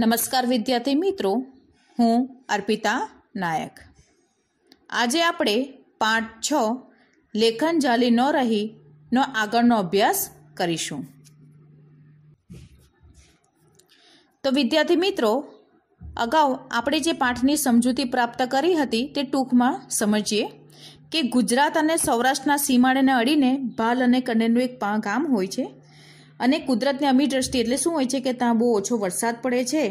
નમસ્કાર વિદ્યાર્થી મિત્રો હું અર્પિતા નાયક આજે આપણે પાઠ છ લેખન જાલી ન રહી નો આગળનો અભ્યાસ કરીશું તો વિદ્યાર્થી મિત્રો અગાઉ આપણે જે પાઠની સમજૂતી પ્રાપ્ત કરી હતી તે ટૂંકમાં સમજીએ કે ગુજરાત અને સૌરાષ્ટ્રના સીમાડેને અડીને ભાલ અને કન્ડેનું એક ગામ હોય છે અને કુદરતની અમી દ્રષ્ટિ એટલે શું હોય છે કે ત્યાં બહુ ઓછો વરસાદ પડે છે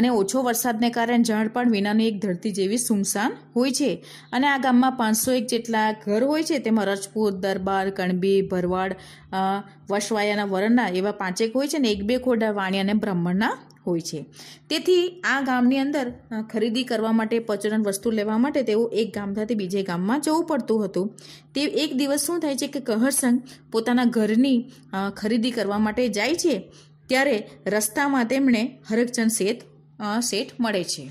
અને ઓછો વરસાદને કારણે ઝાડ પણ વિનાની એક ધરતી જેવી સુમસાન હોય છે અને આ ગામમાં પાંચસો એક જેટલા ઘર હોય છે તેમાં રજપૂત દરબાર કણબી ભરવાડ વશવાયાના વરણના એવા પાંચેક હોય છે ને એક બે ખોડા વાણિયા અને બ્રાહ્મણના હોય છે તેથી આ ગામની અંદર ખરીદી કરવા માટે પચરણ વસ્તુ લેવા માટે તેઓ એક ગામથી બીજે ગામમાં જવું પડતું હતું તે એક દિવસ શું થાય છે કે કહરસંગ પોતાના ઘરની ખરીદી કરવા માટે જાય છે ત્યારે રસ્તામાં તેમણે હરકચંદ શેઠ શેઠ મળે છે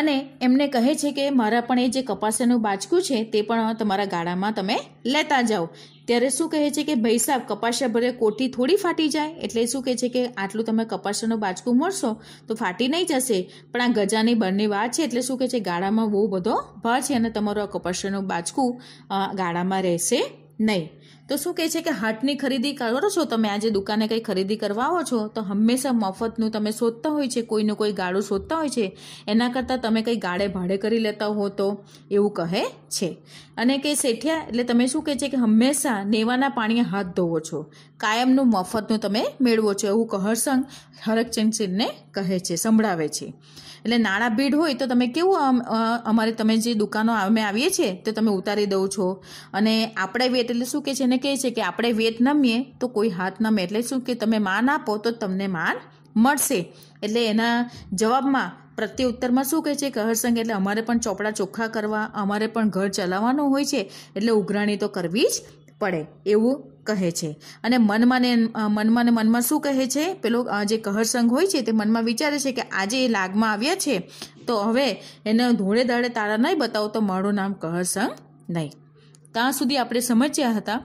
અને એમને કહે છે કે મારા પણ એ જે કપાસનું બાજકું છે તે પણ તમારા ગાળામાં તમે લેતા જાઓ ત્યારે શું કહે છે કે ભાઈ સાહેબ કપાસિયા ભલે કોઠી થોડી ફાટી જાય એટલે શું કહે છે કે આટલું તમે કપાસિયાનું બાજકું મળશો તો ફાટી નહીં જશે પણ આ ગજાની બંને વાત છે એટલે શું કહે છે ગાળામાં બહુ બધો ભાર છે અને તમારો આ કપાસિયાનું બાજકું ગાળામાં રહેશે નહીં તો શું કહે છે કે હાટની ખરીદી કરો છો તમે આજે દુકાને કંઈ ખરીદી કરવા આવો છો તો હંમેશા મફતનું તમે શોધતા હોય છે કોઈનું કોઈ ગાળું શોધતા હોય છે એના કરતાં તમે કંઈ ગાળે ભાડે કરી લેતા હો તો એવું કહે છે અને કે શેઠિયા એટલે તમે શું કહે છે કે હંમેશા નેવાના પાણીએ હાથ ધોવો છો કાયમનું મફતનું તમે મેળવો છો એવું કહરસંગ હરકચંદ સિંહને કહે છે સંભળાવે છે એટલે નાણાં ભીડ હોય તો તમે કેવું અમારે તમે જે દુકાનો અમે આવીએ છીએ તો તમે ઉતારી દઉં છો અને આપણે વેત એટલે શું કહે છે એને કહે છે કે આપણે વેત નમીએ તો કોઈ હાથ નમે એટલે શું કે તમે માન આપો તો તમને માન મળશે એટલે એના જવાબમાં પ્રત્યુત્તરમાં શું કહે છે કે હરસંગ એટલે અમારે પણ ચોપડા ચોખ્ખા કરવા અમારે પણ ઘર ચલાવવાનું હોય છે એટલે ઉઘરાણી તો કરવી જ પડે એવું કહે છે અને મનમાં ને મનમાં ને મનમાં શું કહે છે પેલો જે કહરસંઘ હોય છે તે મનમાં વિચારે છે કે આજે એ લાગમાં આવ્યા છે તો હવે એને ધોળે દળે તારા નહીં બતાવો તો મારું નામ કહરસંઘ નહીં ત્યાં સુધી આપણે સમજ્યા હતા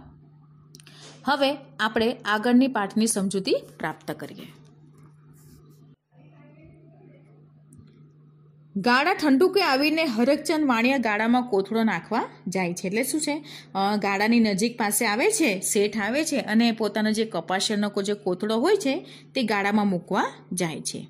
હવે આપણે આગળની પાઠની સમજૂતી પ્રાપ્ત કરીએ ગાળા ઠંડુકે આવીને હરકચંદ વાણિયા ગાળામાં કોથળો નાખવા જાય છે એટલે શું છે ગાળાની નજીક પાસે આવે છે શેઠ આવે છે અને પોતાનો જે કપાસરનો જે કોથળો હોય છે તે ગાળામાં મૂકવા જાય છે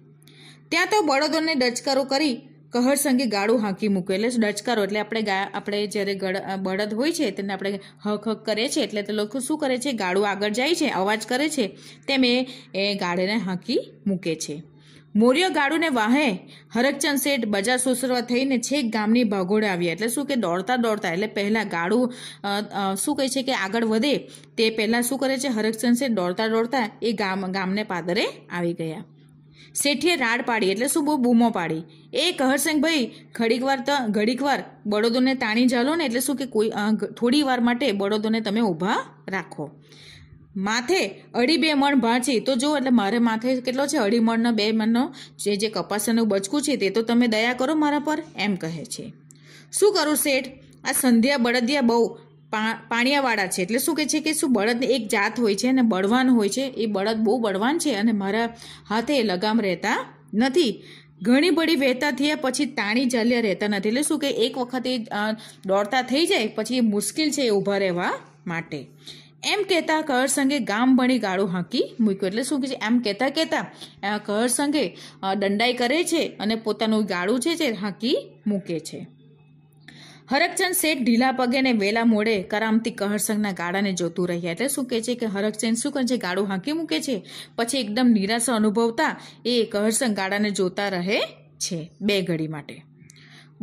ત્યાં તો બળદોને ડચકારો કરી કહર સંગે ગાળું હાંકી મૂકે એટલે ડચકારો એટલે આપણે ગા આપણે જ્યારે ગળ બળદ હોય છે તેને આપણે હક હક કરે છે એટલે તે લોકો શું કરે છે ગાળું આગળ જાય છે અવાજ કરે છે તેમ એ ગાળેને હાંકી મૂકે છે મોર્ય ગાડુને વાહે હરકચંદ શેઠ બજાર સુસરવા થઈને છેક ગામની ભાગોળે આવ્યા એટલે શું કે દોડતા દોડતા એટલે પહેલાં ગાડું શું કહે છે કે આગળ વધે તે પહેલાં શું કરે છે હરકચંદ શેઠ દોડતા દોડતા એ ગામ ગામને પાદરે આવી ગયા શેઠીએ રાડ પાડી એટલે શું બહુ બૂમો પાડી એ ભાઈ ઘડીકવાર તો ઘડીકવાર બળદોને તાણી જાલો ને એટલે શું કે કોઈ થોડી વાર માટે બળદોને તમે ઊભા રાખો માથે અઢી બે મણ ભાંચી તો જો એટલે મારે માથે કેટલો છે અઢી મણનો બે મણનો જે જે કપાસનું બચકું છે તે તો તમે દયા કરો મારા પર એમ કહે છે શું કરું શેઠ આ સંધ્યા બળદિયા બહુ પા પાણિયાવાળા છે એટલે શું કહે છે કે શું બળદ એક જાત હોય છે અને બળવાન હોય છે એ બળદ બહુ બળવાન છે અને મારા હાથે લગામ રહેતા નથી ઘણી બળી વહેતા થયા પછી તાણી જાલ્યા રહેતા નથી એટલે શું કે એક વખત એ દોડતા થઈ જાય પછી એ મુશ્કેલ છે એ ઊભા રહેવા માટે એમ કહેતા કહર સંઘે ગામ ભણી ગાળું હાંકી મૂક્યું એટલે શું કહે છે એમ કહેતા કહેતા કહર સંઘે દંડાઈ કરે છે અને પોતાનું ગાળું છે જે હાંકી મૂકે છે હરકચંદ શેઠ ઢીલા પગે ને વેલા મોડે કરામતી કહરસંગના ગાળાને જોતું રહ્યા એટલે શું કહે છે કે હરકચંદ શું કહે છે ગાળું હાંકી મૂકે છે પછી એકદમ નિરાશા અનુભવતા એ કહરસંગ ગાળાને જોતા રહે છે બે ઘડી માટે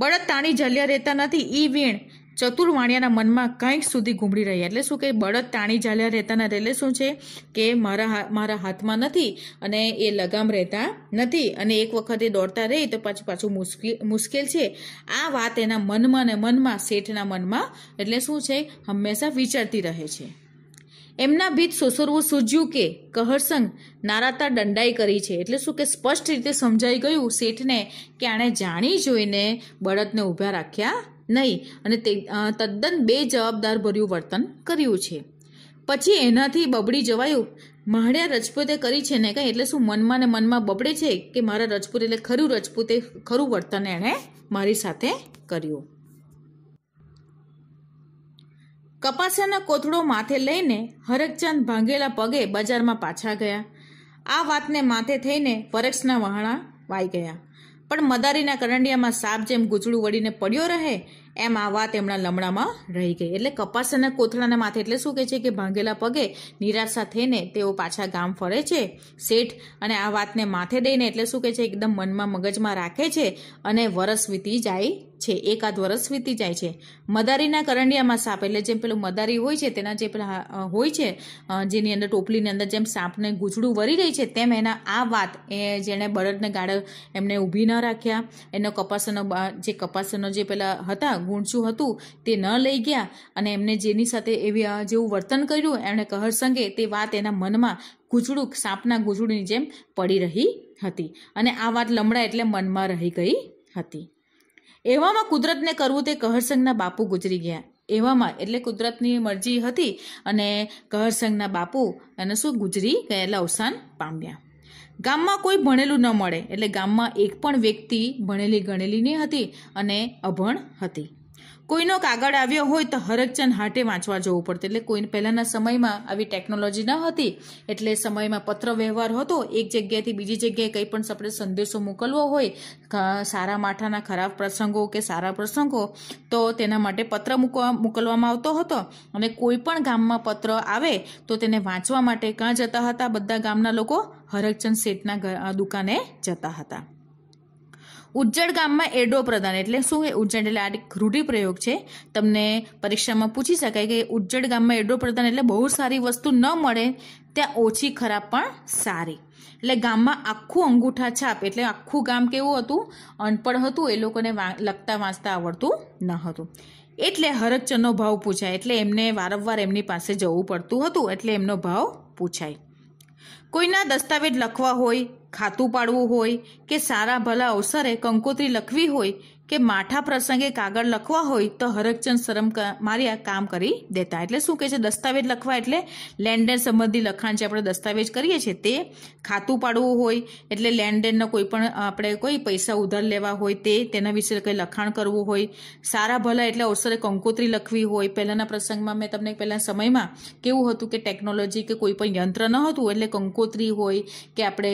બળદ તાણી જલ્યા રહેતા નથી ઈ વીણ ચતુરવાણિયાના મનમાં કંઈક સુધી ઘૂમડી રહ્યા એટલે શું કે બળદ તાણી ચાલ્યા રહેતા નથી એટલે શું છે કે મારા મારા હાથમાં નથી અને એ લગામ રહેતા નથી અને એક વખત એ દોડતા રહી તો પાછું પાછું મુશ્કેલ મુશ્કેલ છે આ વાત એના મનમાં ને મનમાં શેઠના મનમાં એટલે શું છે હંમેશા વિચારતી રહે છે એમના ભીત સોસરવું સૂજ્યું કે કહરસંગ નારાતા દંડાઈ કરી છે એટલે શું કે સ્પષ્ટ રીતે સમજાઈ ગયું શેઠને કે આણે જાણી જોઈને બળદને ઊભા રાખ્યા નહીં અને તે તદ્દન બેજવાબદાર ભર્યું વર્તન કર્યું છે પછી એનાથી બબડી જવાયું માણ્યા રજપૂતે કરી છે ને કંઈ એટલે શું મનમાં ને મનમાં બબડે છે કે મારા રજપૂત એટલે ખરું રજપૂતે ખરું વર્તન એણે મારી સાથે કર્યું કપાસાના કોથળો માથે લઈને હરકચંદ ભાંગેલા પગે બજારમાં પાછા ગયા આ વાતને માથે થઈને વરક્ષના વહાણા વાઈ ગયા પણ મદારીના કરંડિયામાં સાપ જેમ ગૂંચળું વળીને પડ્યો રહે એમ આ વાત એમના લમડામાં રહી ગઈ એટલે કપાસના કોથળાના માથે એટલે શું કે છે કે ભાંગેલા પગે નિરાશા થઈને તેઓ પાછા ગામ ફરે છે શેઠ અને આ વાતને માથે દઈને એટલે શું કહે છે એકદમ મનમાં મગજમાં રાખે છે અને વરસ વીતી જાય છે એકાદ વરસ વીતી જાય છે મદારીના કરંડિયામાં સાપ એટલે જેમ પેલું મદારી હોય છે તેના જે પેલા હોય છે જેની અંદર ટોપલીની અંદર જેમ સાપને ગૂંચડું વરી રહી છે તેમ એના આ વાત એ જેણે બળદને ગાળો એમને ઊભી ન રાખ્યા એનો કપાસનો જે કપાસનો જે પેલા હતા ગુણ હતું તે ન લઈ ગયા અને એમને જેની સાથે એવી જેવું વર્તન કર્યું એમણે કહર સંગે તે વાત એના મનમાં ગૂંચડું સાપના ગૂંચડુંની જેમ પડી રહી હતી અને આ વાત લમડા એટલે મનમાં રહી ગઈ હતી એવામાં કુદરતને કરવું તે કહરસંગના બાપુ ગુજરી ગયા એવામાં એટલે કુદરતની મરજી હતી અને કહરસંગના બાપુ એને શું ગુજરી ગયેલા અવસાન પામ્યા ગામમાં કોઈ ભણેલું ન મળે એટલે ગામમાં એક પણ વ્યક્તિ ભણેલી ગણેલી નહીં હતી અને અભણ હતી કોઈનો કાગળ આવ્યો હોય તો હરકચંદ હાટે વાંચવા જવું પડતું એટલે કોઈ પહેલાંના સમયમાં આવી ટેકનોલોજી ન હતી એટલે સમયમાં પત્ર વ્યવહાર હતો એક જગ્યાએથી બીજી જગ્યાએ કંઈ પણ આપણે સંદેશો મોકલવો હોય સારા માઠાના ખરાબ પ્રસંગો કે સારા પ્રસંગો તો તેના માટે પત્ર મૂકવા મોકલવામાં આવતો હતો અને કોઈ પણ ગામમાં પત્ર આવે તો તેને વાંચવા માટે ક્યાં જતા હતા બધા ગામના લોકો હરકચંદ શેઠના દુકાને જતા હતા ઉજ્જડ ગામમાં એડો પ્રદાન એટલે શું એ ઉજ્જડ એટલે આ રૂઢિપ્રયોગ છે તમને પરીક્ષામાં પૂછી શકાય કે ઉજ્જડ ગામમાં એડો પ્રદાન એટલે બહુ સારી વસ્તુ ન મળે ત્યાં ઓછી ખરાબ પણ સારી એટલે ગામમાં આખું અંગૂઠા છાપ એટલે આખું ગામ કેવું હતું અનપણ હતું એ લોકોને લખતા વાંચતા આવડતું ન હતું એટલે હરકચનો ભાવ પૂછાય એટલે એમને વારંવાર એમની પાસે જવું પડતું હતું એટલે એમનો ભાવ પૂછાય કોઈના દસ્તાવેજ લખવા હોય ખાતું પાડવું હોય કે સારા ભલા અવસરે કંકોત્રી લખવી હોય કે માઠા પ્રસંગે કાગળ લખવા હોય તો હરકચંદ શરમ માર્યા કામ કરી દેતા એટલે શું કહે છે દસ્તાવેજ લખવા એટલે લેનદેન સંબંધી લખાણ જે આપણે દસ્તાવેજ કરીએ છીએ તે ખાતું પાડવું હોય એટલે લેનદેનનો કોઈ પણ આપણે કોઈ પૈસા ઉધાર લેવા હોય તે તેના વિશે કંઈ લખાણ કરવું હોય સારા ભલા એટલે અવસરે કંકોત્રી લખવી હોય પહેલાંના પ્રસંગમાં મેં તમને પહેલાં સમયમાં કેવું હતું કે ટેકનોલોજી કે કોઈ પણ યંત્ર ન હતું એટલે કંકોત્રી હોય કે આપણે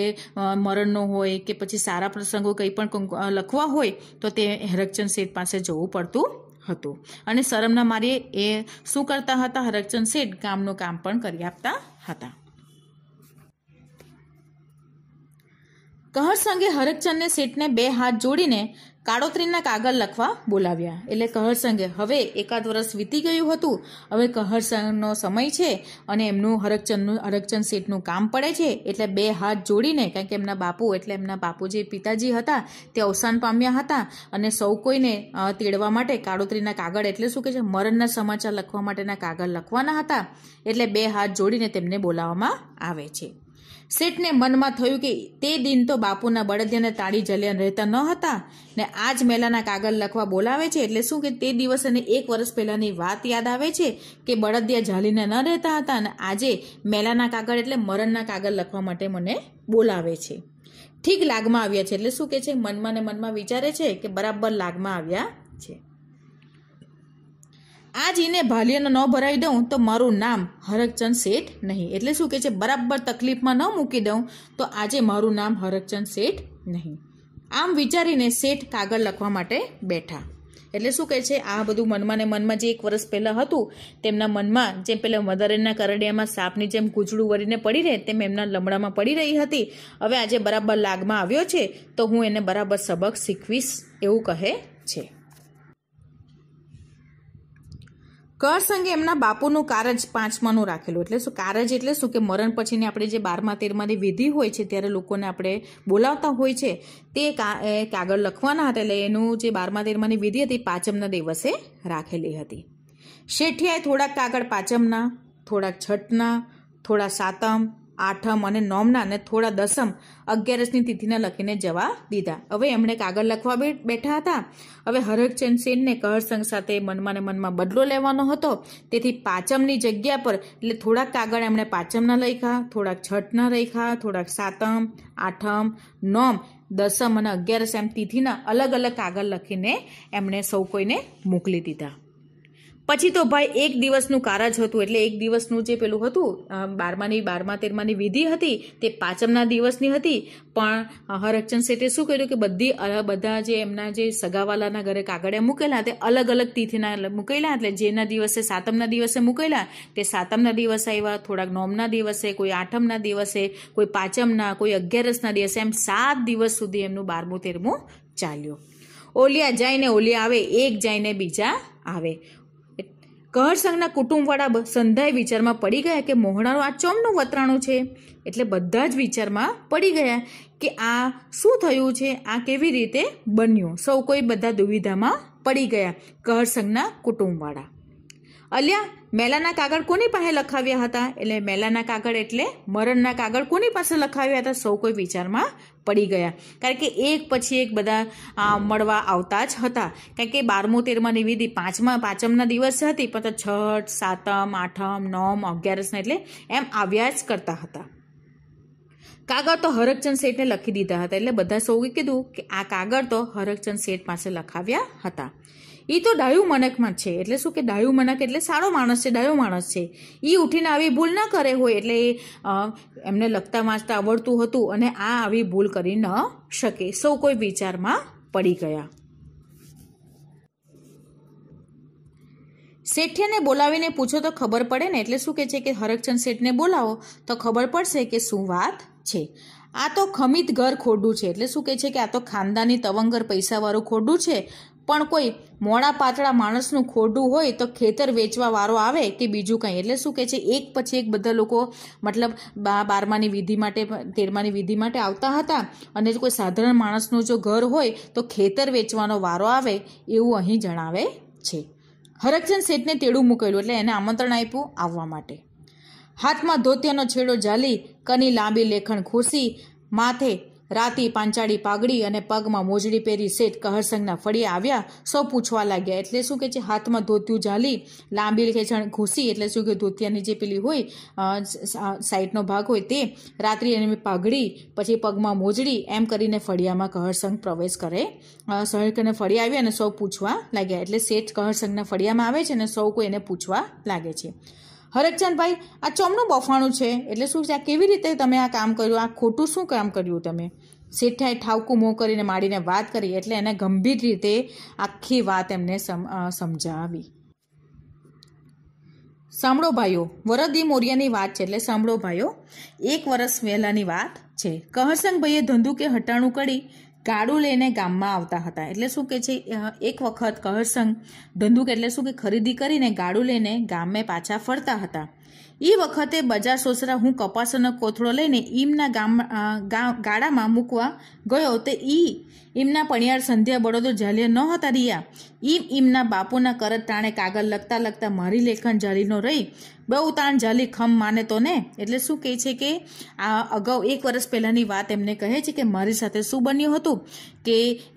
મરણનો હોય કે પછી સારા પ્રસંગો કંઈ પણ લખવા હોય તો તે હરકચંદ શેઠ પાસે જવું પડતું હતું અને શરમના મારે એ શું કરતા હતા હરકચંદ શેઠ ગામનું કામ પણ કરી આપતા હતા કહર સંઘે હરકચંદને શેઠને બે હાથ જોડીને કાળોત્રીના કાગળ લખવા બોલાવ્યા એટલે કહરસંગે હવે એકાદ વર્ષ વીતી ગયું હતું હવે કહરસંગનો સમય છે અને એમનું હરકચંદનું હરકચંદ સીટનું કામ પડે છે એટલે બે હાથ જોડીને કારણ કે એમના બાપુ એટલે એમના બાપુ જે પિતાજી હતા તે અવસાન પામ્યા હતા અને સૌ કોઈને તેડવા માટે કાળોત્રીના કાગળ એટલે શું કે છે મરણના સમાચાર લખવા માટેના કાગળ લખવાના હતા એટલે બે હાથ જોડીને તેમને બોલાવવામાં આવે છે સેઠને મનમાં થયું કે તે દિન તો બાપુના બળદિયાને તાળી જલિયાન રહેતા ન હતા ને આજ મેલાના કાગળ લખવા બોલાવે છે એટલે શું કે તે દિવસ અને એક વર્ષ પહેલાંની વાત યાદ આવે છે કે બળદિયા ઝાલીને ન રહેતા હતા અને આજે મેલાના કાગળ એટલે મરણના કાગળ લખવા માટે મને બોલાવે છે ઠીક લાગમાં આવ્યા છે એટલે શું કે છે મનમાં ને મનમાં વિચારે છે કે બરાબર લાગમાં આવ્યા છે આ જીને ભાલિયાનો ન ભરાવી દઉં તો મારું નામ હરકચંદ શેઠ નહીં એટલે શું કે છે બરાબર તકલીફમાં ન મૂકી દઉં તો આજે મારું નામ હરકચંદ શેઠ નહીં આમ વિચારીને શેઠ કાગળ લખવા માટે બેઠા એટલે શું કહે છે આ બધું મનમાં ને મનમાં જે એક વર્ષ પહેલાં હતું તેમના મનમાં જે પેલા મધરેના કરડિયામાં સાપની જેમ કૂચડું વળીને પડી રહે તેમ એમના લમડામાં પડી રહી હતી હવે આજે બરાબર લાગમાં આવ્યો છે તો હું એને બરાબર સબક શીખવીશ એવું કહે છે કર સંઘે એમના બાપુનું કારજ પાંચમાનું રાખેલું એટલે શું કારજ એટલે શું કે મરણ પછીની આપણે જે બારમા તેરમાની વિધિ હોય છે ત્યારે લોકોને આપણે બોલાવતા હોય છે તે કાગળ લખવાના હતા એટલે એનું જે બારમા તેરમાની વિધિ હતી પાંચમના દિવસે રાખેલી હતી શેઠિયાએ થોડાક કાગળ પાંચમના થોડાક છઠના થોડા સાતમ આઠમ અને નોમના અને થોડા દસમ અગિયારસની તિથિને લખીને જવા દીધા હવે એમણે કાગળ લખવા બેઠા હતા હવે હરકચંદ સેનને કહરસંગ સાથે મનમાં ને મનમાં બદલો લેવાનો હતો તેથી પાંચમની જગ્યા પર એટલે થોડાક કાગળ એમણે પાંચમના લખ્યા થોડાક છઠના લખ્યા થોડાક સાતમ આઠમ નોમ દસમ અને અગિયારસ એમ તિથિના અલગ અલગ કાગળ લખીને એમણે સૌ કોઈને મોકલી દીધા પછી તો ભાઈ એક દિવસનું કારજ હતું એટલે એક દિવસનું જે પેલું હતું બારમાની બારમા તેરમાની વિધિ હતી તે પાંચમના દિવસની હતી પણ હરકચંદ શેઠે શું કર્યું કે બધી બધા જે એમના જે સગાવાલાના ઘરે કાગળિયા મૂકેલા તે અલગ અલગ તિથિના મૂકેલા એટલે જેના દિવસે સાતમના દિવસે મૂકેલા તે સાતમના દિવસે આવ્યા થોડાક નોમના દિવસે કોઈ આઠમના દિવસે કોઈ પાંચમના કોઈ અગિયારસના દિવસે એમ સાત દિવસ સુધી એમનું બારમું તેરમું ચાલ્યું ઓલિયા જાય ને ઓલિયા આવે એક જાય ને બીજા આવે કહર કુટુંબવાળા સંધાય વિચારમાં પડી ગયા કે મોહણાનું આ ચોમનું વતરાણું છે એટલે બધા જ વિચારમાં પડી ગયા કે આ શું થયું છે આ કેવી રીતે બન્યું સૌ કોઈ બધા દુવિધામાં પડી ગયા કહર કુટુંબવાળા અલ્યા મેલાના કાગળ કોની પાસે લખાવ્યા હતા એટલે મેલાના કાગળ એટલે મરણના કાગળ કોની પાસે લખાવ્યા હતા સૌ કોઈ વિચારમાં પડી ગયા કારણ કે એક પછી એક બધા મળવા આવતા જ હતા કારણ કે બારમું તેરમાં નિવેદી પાંચમા પાંચમના દિવસ હતી પણ છઠ સાતમ આઠમ નવમ અગિયારસના એટલે એમ આવ્યા જ કરતા હતા કાગળ તો હરકચંદ શેઠને લખી દીધા હતા એટલે બધા સૌએ કીધું કે આ કાગળ તો હરકચંદ શેઠ પાસે લખાવ્યા હતા એ તો ડાયુ મનકમાં છે એટલે શું કે ડાયુ મનક એટલે સારો માણસ છે ડાયો માણસ છે એ ઉઠીને આવી ભૂલ ન કરે હોય એટલે એમને લગતા વાંચતા આવડતું હતું અને આ આવી ભૂલ કરી ન શકે સૌ કોઈ વિચારમાં પડી ગયા શેઠિયાને બોલાવીને પૂછો તો ખબર પડે ને એટલે શું કહે છે કે હરકચંદ શેઠને બોલાવો તો ખબર પડશે કે શું વાત છે આ તો ખમિત ઘર ખોડું છે એટલે શું કે છે કે આ તો ખાનદાની તવંગર પૈસાવાળું ખોડું છે પણ કોઈ મોડા પાતળા માણસનું ખોડું હોય તો ખેતર વેચવા વારો આવે કે બીજું કંઈ એટલે શું કહે છે એક પછી એક બધા લોકો મતલબ બારમાની વિધિ માટે તેરમાની વિધિ માટે આવતા હતા અને કોઈ સાધારણ માણસનું જો ઘર હોય તો ખેતર વેચવાનો વારો આવે એવું અહીં જણાવે છે હરકચંદ શેઠને તેડું મૂકેલું એટલે એને આમંત્રણ આપ્યું આવવા માટે હાથમાં ધોતિયાનો છેડો જાલી કની લાંબી લેખણ ખુશી માથે રાતી પાંચાળી પાઘડી અને પગમાં મોજડી પહેરી શેઠ કહરસંગના ફળીએ આવ્યા સૌ પૂછવા લાગ્યા એટલે શું કે છે હાથમાં ધોતિયું ઝાલી લાંબી ખેંચણ ઘૂસી એટલે શું કે ધોતિયાની જે પેલી હોય સાઈડનો ભાગ હોય તે રાત્રિ એની પાઘડી પછી પગમાં મોજડી એમ કરીને ફળિયામાં કહરસંગ પ્રવેશ કરે સહકને ફળિયા આવ્યા અને સૌ પૂછવા લાગ્યા એટલે શેઠ કહરસંગના ફળિયામાં આવે છે અને સૌ કોઈ એને પૂછવા લાગે છે હરકચંદભાઈ આ ચમનું બફાણું છે એટલે શું છે આ કેવી રીતે તમે આ કામ કર્યું આ ખોટું શું કામ કર્યું તમે શેઠાએ ઠાવકું મોં કરીને માડીને વાત કરી એટલે એને ગંભીર રીતે આખી વાત એમને સમજાવી સાંભળો ભાઈઓ વરદી મોરિયાની વાત છે એટલે સાંભળો ભાઈઓ એક વર્ષ વહેલાની વાત છે કહરસંગભાઈએ ધંધુકે હટાણું કરી ગાડું લઈને ગામમાં આવતા હતા એટલે શું કે છે એક વખત કહરસંગ ધંધુક એટલે શું કે ખરીદી કરીને ગાડું લઈને ગામે પાછા ફરતા હતા એ વખતે બજાર સોસરા હું કપાસનો કોથળો લઈને ઈમના ગામ ગાડામાં મૂકવા ગયો તે ઈ ઈમના પણિયાર સંધ્યા બળદો ઝાલિયા નહોતા રહ્યા ઈમ ઈમના બાપુના કરત ટાણે કાગળ લખતા લખતા મારી લેખન ઝાલીનો રહી બહુ તાણ ઝાલી ખમ માને તો ને એટલે શું કહે છે કે આ અગાઉ એક વર્ષ પહેલાંની વાત એમને કહે છે કે મારી સાથે શું બન્યું હતું કે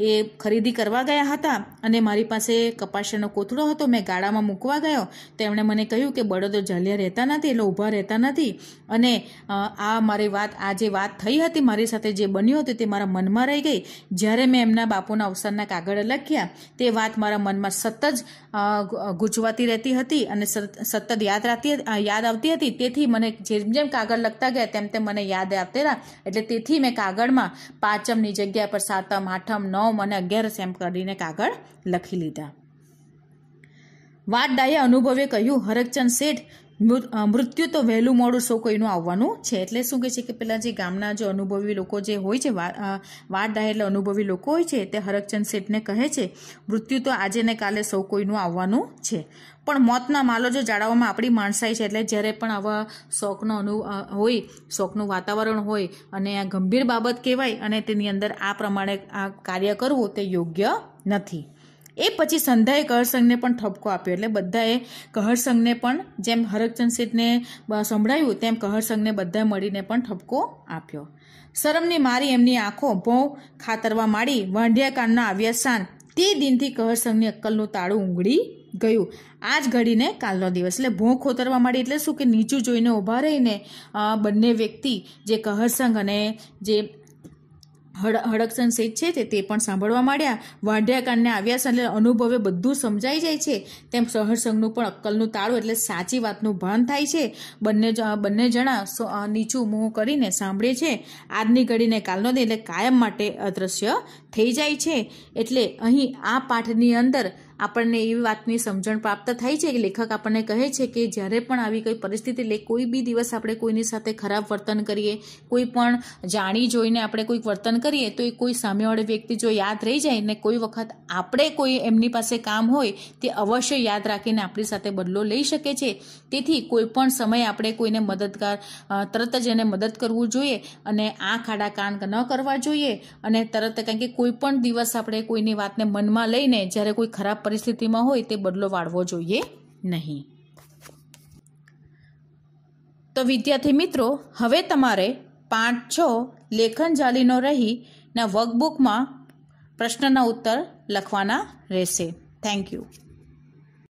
એ ખરીદી કરવા ગયા હતા અને મારી પાસે કપાસનો કોથળો હતો મેં ગાડામાં મૂકવા ગયો તો એમણે મને કહ્યું કે બળદો ઝાલિયા રહેતા રહેતા નથી એટલે ઊભા રહેતા નથી અને આ મારી વાત આ જે વાત થઈ હતી મારી સાથે જે બન્યું હતું તે મારા મનમાં રહી ગઈ જ્યારે મેં એમના બાપુના અવસરના કાગળ લખ્યા તે વાત મારા મનમાં સતત જ ગૂંચવાતી રહેતી હતી અને સતત યાદ રાખતી યાદ આવતી હતી તેથી મને જેમ જેમ કાગળ લખતા ગયા તેમ તેમ મને યાદ આવતા આવતી એટલે તેથી મેં કાગળમાં પાંચમની જગ્યા પર સાતમ આઠમ નવમ અને અગિયાર એમ કરીને કાગળ લખી લીધા વાટ ડાયે અનુભવે કહ્યું હરકચંદ શેઠ મૃત્યુ તો વહેલું મોડું સૌ કોઈનું આવવાનું છે એટલે શું કહે છે કે પેલા જે ગામના જે અનુભવી લોકો જે હોય છે વાટ ડાય એટલે અનુભવી લોકો હોય છે તે હરકચંદ શેઠને કહે છે મૃત્યુ તો આજે ને કાલે સૌ કોઈનું આવવાનું છે પણ મોતના માલો જો જાળવવામાં આપણી માણસાઈ છે એટલે જ્યારે પણ આવા શોખનો અનુ હોય શોખનું વાતાવરણ હોય અને આ ગંભીર બાબત કહેવાય અને તેની અંદર આ પ્રમાણે આ કાર્ય કરવું તે યોગ્ય નથી એ પછી સંધાએ કહરસંઘને પણ ઠપકો આપ્યો એટલે બધાએ કહરસંઘને પણ જેમ હરકચંદ શેઠને સંભળાયું તેમ કહરસંઘને બધા મળીને પણ ઠપકો આપ્યો શરમની મારી એમની આંખો ભોં ખાતરવા માંડી વાંઢિયા કાનના આવ્યા શાન તે દિનથી કહરસંઘની અક્કલનું તાળું ઊંઘળી ગયું આ જ ઘડીને કાલનો દિવસ એટલે ભોં ખોતરવા માંડી એટલે શું કે નીચું જોઈને ઊભા રહીને બંને વ્યક્તિ જે કહરસંઘ અને જે હડકસન શેઠ છે તે પણ સાંભળવા માંડ્યા વાંઢ્યા કાનને આવ્યા એટલે અનુભવે બધું સમજાઈ જાય છે તેમ સહરસંગનું પણ અક્કલનું તાળું એટલે સાચી વાતનું ભાન થાય છે બંને બંને જણા નીચું મોં કરીને સાંભળે છે આજની ઘડીને કાલનો દે એટલે કાયમ માટે અદૃશ્ય થઈ જાય છે એટલે અહીં આ પાઠની અંદર આપણને એ વાતની સમજણ પ્રાપ્ત થાય છે કે લેખક આપણને કહે છે કે જ્યારે પણ આવી કોઈ પરિસ્થિતિ એટલે કોઈ બી દિવસ આપણે કોઈની સાથે ખરાબ વર્તન કરીએ કોઈ પણ જાણી જોઈને આપણે કોઈક વર્તન કરીએ તો એ કોઈ સામેવાળી વ્યક્તિ જો યાદ રહી જાય ને કોઈ વખત આપણે કોઈ એમની પાસે કામ હોય તે અવશ્ય યાદ રાખીને આપણી સાથે બદલો લઈ શકે છે તેથી કોઈ પણ સમયે આપણે કોઈને મદદગાર તરત જ એને મદદ કરવું જોઈએ અને આ ખાડા કાન ન કરવા જોઈએ અને તરત કારણ કે કોઈ પણ દિવસ આપણે કોઈની વાતને મનમાં લઈને જ્યારે કોઈ ખરાબ પરિસ્થિતિમાં હોય તે બદલો વાળવો જોઈએ નહીં તો વિદ્યાર્થી મિત્રો હવે તમારે પાંચ છ લેખન જાલીનો રહીના વર્કબુકમાં પ્રશ્નના ઉત્તર લખવાના રહેશે થેન્ક યુ